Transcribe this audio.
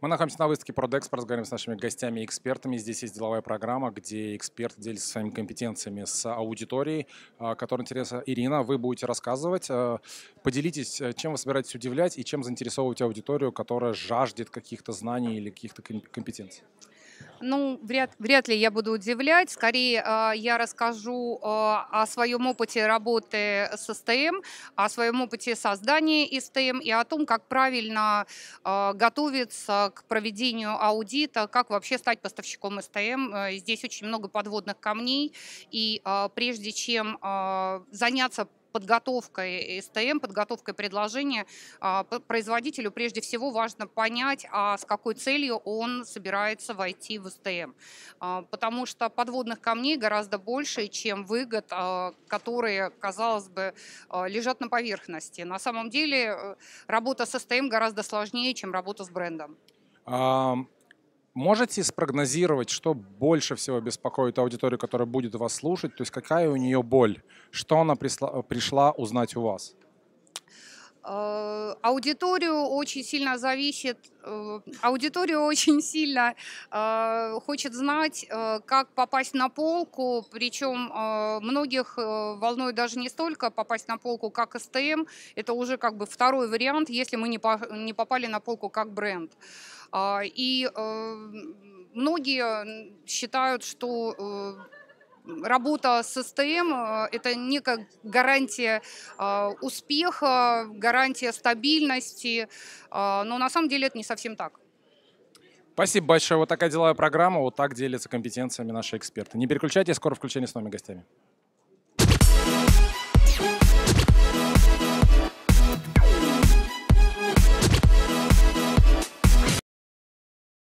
Мы находимся на выставке ProDex, разговариваем с нашими гостями и экспертами. Здесь есть деловая программа, где эксперт делится своими компетенциями с аудиторией, а, которая интересна. Ирина, вы будете рассказывать. А, поделитесь, э, чем вы собираетесь удивлять и чем заинтересовывать аудиторию, которая жаждет каких-то знаний или каких-то компетенций. Ну, вряд, вряд ли я буду удивлять. Скорее, а, я расскажу а, о своем опыте работы с СТМ, о своем опыте создания СТМ и о том, как правильно а, готовиться к проведению аудита, как вообще стать поставщиком СТМ. Э, здесь очень много подводных камней, и прежде чем заняться подготовкой СТМ, подготовкой предложения а, производителю прежде всего важно понять, а с какой целью он собирается войти в СТМ. А, потому что подводных камней гораздо больше, чем выгод, а, которые, казалось бы, лежат на поверхности. На самом деле э, работа с СТМ гораздо сложнее, чем работа с брендом можете спрогнозировать, что больше всего беспокоит аудиторию, которая будет вас слушать? То есть какая у нее боль? Что она пришла, узнать у вас? Э, аудиторию очень сильно зависит, э, аудитория очень сильно э, хочет знать, как попасть на полку, причем многих волнует даже не столько попасть на полку как СТМ, это уже как бы второй вариант, если мы не попали на полку как бренд. А, и многие считают, что работа с СТМ э, – это некая гарантия э, успеха, гарантия стабильности, э, но на самом деле это не совсем так. Спасибо большое. Вот такая деловая программа. Вот так делятся компетенциями наши эксперты. Не переключайтесь, скоро включение с новыми гостями.